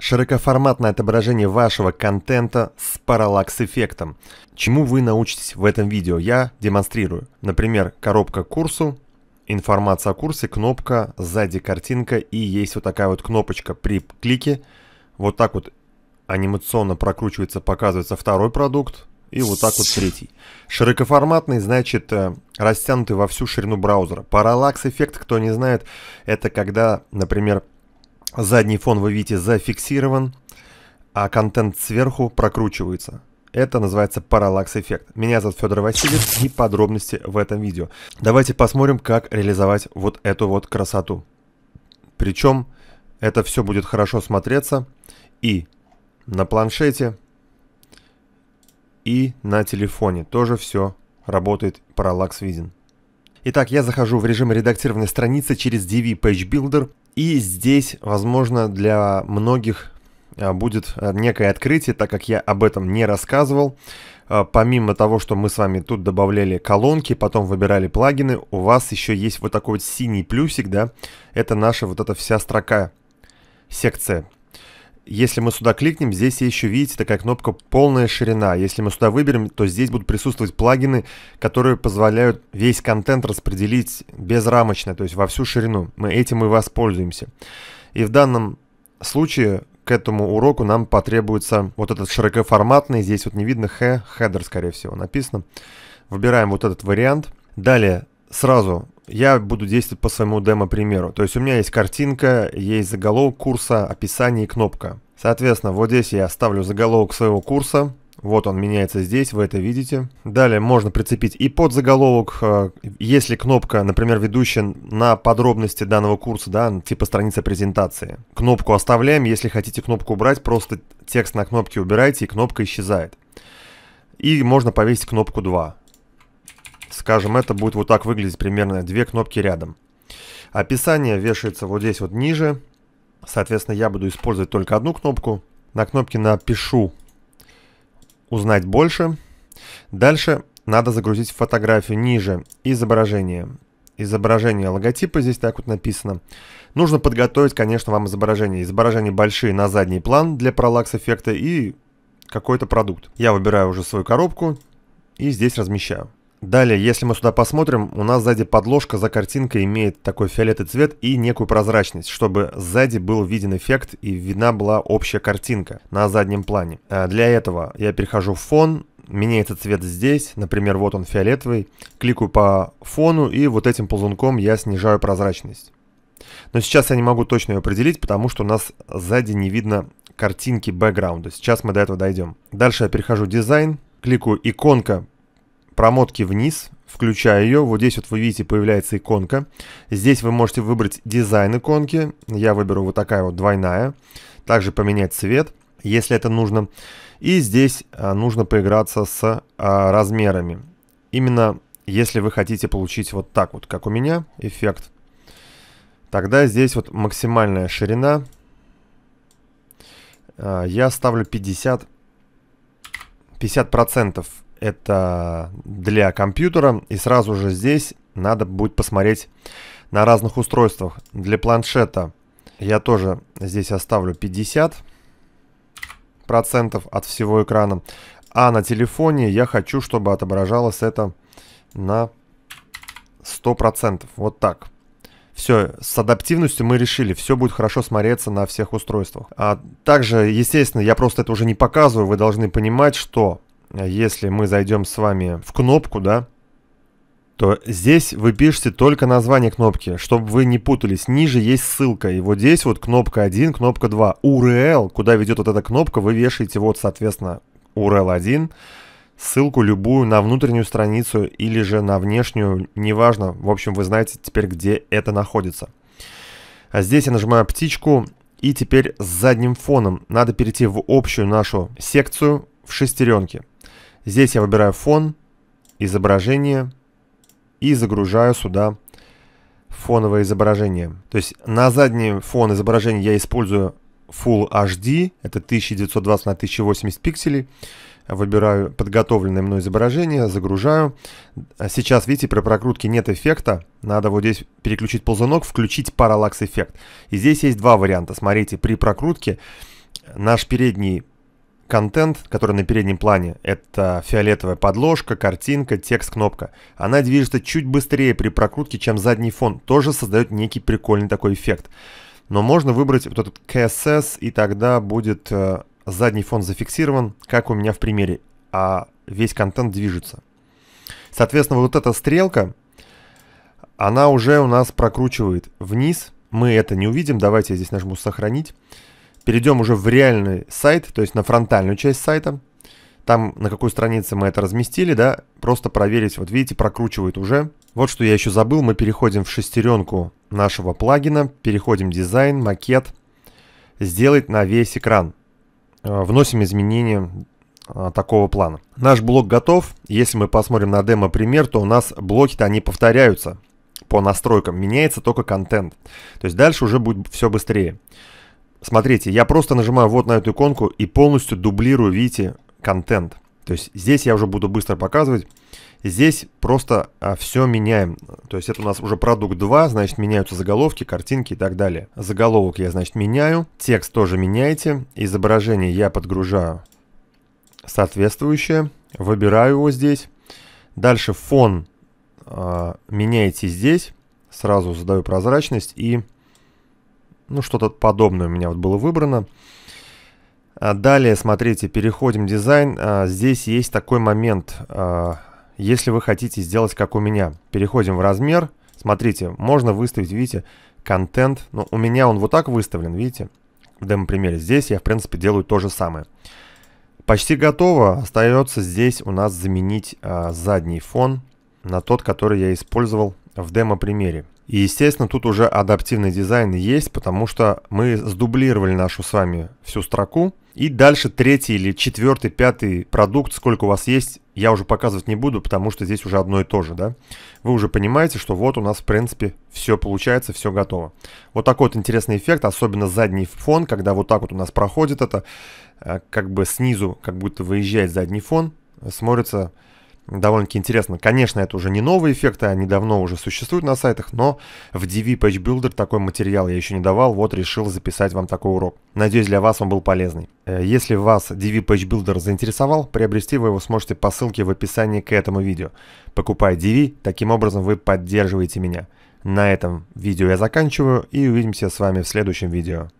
широкоформатное отображение вашего контента с параллакс-эффектом. Чему вы научитесь в этом видео, я демонстрирую. Например, коробка к курсу, информация о курсе, кнопка, сзади картинка и есть вот такая вот кнопочка при клике. Вот так вот анимационно прокручивается, показывается второй продукт и вот так вот третий. Широкоформатный, значит, э, растянутый во всю ширину браузера. Параллакс-эффект, кто не знает, это когда, например, Задний фон вы видите зафиксирован, а контент сверху прокручивается. Это называется параллакс-эффект. Меня зовут Федор Васильев и подробности в этом видео. Давайте посмотрим, как реализовать вот эту вот красоту. Причем это все будет хорошо смотреться и на планшете, и на телефоне. Тоже все работает параллакс виден. Итак, я захожу в режим редактирования страницы через DV Page Builder и здесь, возможно, для многих а, будет э, некое открытие, так как я об этом не рассказывал. А, помимо того, что мы с вами тут добавляли колонки, потом выбирали плагины, у вас еще есть вот такой вот синий плюсик, да, это наша вот эта вся строка, секция, если мы сюда кликнем, здесь еще, видите, такая кнопка «Полная ширина». Если мы сюда выберем, то здесь будут присутствовать плагины, которые позволяют весь контент распределить безрамочно, то есть во всю ширину. Мы этим и воспользуемся. И в данном случае к этому уроку нам потребуется вот этот широкоформатный, здесь вот не видно «H», скорее всего, написано. Выбираем вот этот вариант. Далее сразу я буду действовать по своему демо-примеру. То есть у меня есть картинка, есть заголовок курса, описание и кнопка. Соответственно, вот здесь я оставлю заголовок своего курса. Вот он меняется здесь, вы это видите. Далее можно прицепить и под заголовок, э, если кнопка, например, ведущая на подробности данного курса, да, типа страница презентации. Кнопку оставляем, если хотите кнопку убрать, просто текст на кнопке убирайте и кнопка исчезает. И можно повесить кнопку 2. Скажем, это будет вот так выглядеть примерно две кнопки рядом. Описание вешается вот здесь вот ниже. Соответственно, я буду использовать только одну кнопку. На кнопке напишу «Узнать больше». Дальше надо загрузить фотографию ниже «Изображение». Изображение логотипа здесь так вот написано. Нужно подготовить, конечно, вам изображение. Изображение большие на задний план для пролакс-эффекта и какой-то продукт. Я выбираю уже свою коробку и здесь размещаю. Далее, если мы сюда посмотрим, у нас сзади подложка за картинкой имеет такой фиолетовый цвет и некую прозрачность, чтобы сзади был виден эффект и видна была общая картинка на заднем плане. А для этого я перехожу в фон, меняется цвет здесь, например, вот он фиолетовый, кликаю по фону и вот этим ползунком я снижаю прозрачность. Но сейчас я не могу точно ее определить, потому что у нас сзади не видно картинки бэкграунда. Сейчас мы до этого дойдем. Дальше я перехожу в дизайн, кликаю иконка промотки вниз, включая ее. Вот здесь вот вы видите, появляется иконка. Здесь вы можете выбрать дизайн иконки. Я выберу вот такая вот двойная. Также поменять цвет, если это нужно. И здесь а, нужно поиграться с а, размерами. Именно если вы хотите получить вот так вот, как у меня, эффект, тогда здесь вот максимальная ширина. А, я ставлю 50, 50% это для компьютера, и сразу же здесь надо будет посмотреть на разных устройствах. Для планшета я тоже здесь оставлю 50% от всего экрана, а на телефоне я хочу, чтобы отображалось это на 100%, вот так. Все, с адаптивностью мы решили, все будет хорошо смотреться на всех устройствах. А также, естественно, я просто это уже не показываю, вы должны понимать, что если мы зайдем с вами в кнопку, да, то здесь вы пишете только название кнопки, чтобы вы не путались. Ниже есть ссылка, и вот здесь вот кнопка 1, кнопка 2. URL, куда ведет вот эта кнопка, вы вешаете вот, соответственно, URL 1, ссылку любую на внутреннюю страницу или же на внешнюю, неважно. В общем, вы знаете теперь, где это находится. А здесь я нажимаю птичку, и теперь с задним фоном надо перейти в общую нашу секцию в шестеренке. Здесь я выбираю фон, изображение и загружаю сюда фоновое изображение. То есть на задний фон изображения я использую Full HD, это 1920 на 1080 пикселей. Выбираю подготовленное мной изображение, загружаю. А сейчас, видите, при прокрутке нет эффекта. Надо вот здесь переключить ползунок, включить параллакс эффект. И здесь есть два варианта. Смотрите, при прокрутке наш передний Контент, который на переднем плане, это фиолетовая подложка, картинка, текст, кнопка. Она движется чуть быстрее при прокрутке, чем задний фон, тоже создает некий прикольный такой эффект. Но можно выбрать вот этот CSS, и тогда будет э, задний фон зафиксирован, как у меня в примере, а весь контент движется. Соответственно, вот эта стрелка, она уже у нас прокручивает вниз. Мы это не увидим, давайте я здесь нажму «Сохранить». Перейдем уже в реальный сайт, то есть на фронтальную часть сайта. Там, на какой странице мы это разместили, да, просто проверить. Вот видите, прокручивает уже. Вот что я еще забыл. Мы переходим в шестеренку нашего плагина, переходим дизайн, макет, сделать на весь экран. Э, вносим изменения э, такого плана. Наш блок готов. Если мы посмотрим на демо-пример, то у нас блоки-то они повторяются по настройкам. Меняется только контент. То есть дальше уже будет все быстрее. Смотрите, я просто нажимаю вот на эту иконку и полностью дублирую, видите, контент. То есть здесь я уже буду быстро показывать. Здесь просто а, все меняем. То есть это у нас уже продукт 2, значит меняются заголовки, картинки и так далее. Заголовок я, значит, меняю. Текст тоже меняете. Изображение я подгружаю соответствующее. Выбираю его здесь. Дальше фон а, меняете здесь. Сразу задаю прозрачность и ну, что-то подобное у меня вот было выбрано. А, далее, смотрите, переходим в дизайн. А, здесь есть такой момент. А, если вы хотите сделать, как у меня, переходим в размер. Смотрите, можно выставить, видите, контент. Ну, у меня он вот так выставлен, видите, в демо-примере. Здесь я, в принципе, делаю то же самое. Почти готово. Остается здесь у нас заменить задний фон на тот, который я использовал в демо-примере. И, естественно, тут уже адаптивный дизайн есть, потому что мы сдублировали нашу с вами всю строку. И дальше третий или четвертый, пятый продукт, сколько у вас есть, я уже показывать не буду, потому что здесь уже одно и то же, да. Вы уже понимаете, что вот у нас, в принципе, все получается, все готово. Вот такой вот интересный эффект, особенно задний фон, когда вот так вот у нас проходит это, э, как бы снизу, как будто выезжает задний фон, смотрится довольно-таки интересно. Конечно, это уже не новые эффекты, они давно уже существуют на сайтах, но в DV Page Builder такой материал я еще не давал, вот решил записать вам такой урок. Надеюсь, для вас он был полезный. Э, если вас DV Page Builder заинтересовал, приобрести вы его сможете по ссылке в описании к этому видео. Покупая DV, таким образом вы поддерживаете меня. На этом видео я заканчиваю и увидимся с вами в следующем видео.